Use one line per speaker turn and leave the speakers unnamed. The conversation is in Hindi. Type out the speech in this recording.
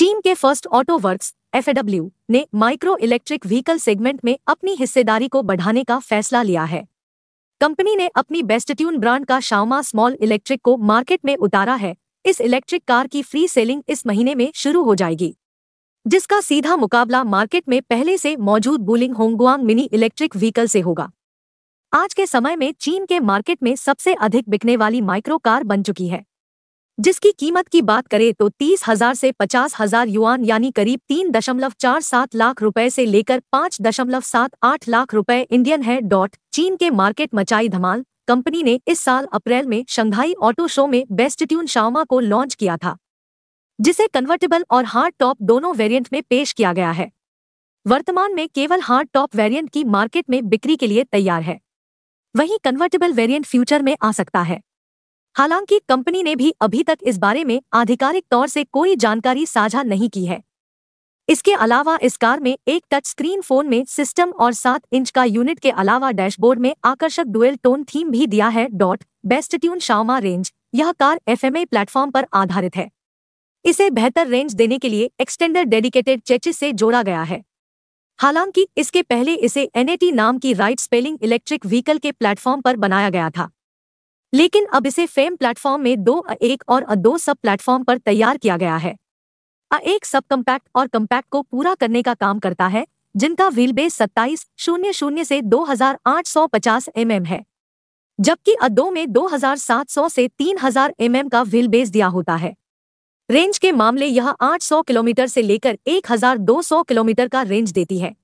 चीन के फर्स्ट ऑटो वर्क्स एफएडब्ल्यू ने माइक्रो इलेक्ट्रिक व्हीकल सेगमेंट में अपनी हिस्सेदारी को बढ़ाने का फैसला लिया है कंपनी ने अपनी बेस्टट्यून ब्रांड का शामा स्मॉल इलेक्ट्रिक को मार्केट में उतारा है इस इलेक्ट्रिक कार की फ्री सेलिंग इस महीने में शुरू हो जाएगी जिसका सीधा मुकाबला मार्केट में पहले से मौजूद Wuling Hongguang mini electric vehicle से होगा आज के समय में चीन के मार्केट में सबसे अधिक बिकने वाली माइक्रो कार बन चुकी है जिसकी कीमत की बात करें तो तीस हजार से पचास हजार युआन यानी करीब तीन दशमलव चार सात लाख रुपए से लेकर पाँच दशमलव सात आठ लाख रुपए इंडियन है डॉट चीन के मार्केट मचाई धमाल कंपनी ने इस साल अप्रैल में शंघाई ऑटो शो में बेस्ट ट्यून शामा को लॉन्च किया था जिसे कन्वर्टेबल और हार्ड टॉप दोनों वेरियंट में पेश किया गया है वर्तमान में केवल हार्ड टॉप वेरियंट की मार्केट में बिक्री के लिए तैयार है वहीं कन्वर्टेबल वेरियंट फ्यूचर में आ सकता है हालांकि कंपनी ने भी अभी तक इस बारे में आधिकारिक तौर से कोई जानकारी साझा नहीं की है इसके अलावा इस कार में एक टच स्क्रीन फोन में सिस्टम और सात इंच का यूनिट के अलावा डैशबोर्ड में आकर्षक डुएल टोन थीम भी दिया है dot Bestune Xiaoma range यह कार एफएमए प्लेटफॉर्म पर आधारित है इसे बेहतर रेंज देने के लिए एक्सटेंडर डेडिकेटेड चेचिस से जोड़ा गया है हालांकि इसके पहले इसे एनएटी नाम की राइट स्पेलिंग इलेक्ट्रिक व्हीकल के प्लेटफॉर्म पर बनाया गया था लेकिन अब इसे फेम प्लेटफॉर्म में दो अ एक और अ दो सब प्लेटफॉर्म पर तैयार किया गया है अ एक सब कम्पैक्ट और कम्पैक्ट को पूरा करने का काम करता है जिनका व्हील बेस सत्ताईस शून्य शून्य से 2850 mm है जबकि अ दो में 2700 से 3000 mm का व्हील बेस दिया होता है रेंज के मामले यह 800 किलोमीटर से लेकर 1200 किलोमीटर का रेंज देती है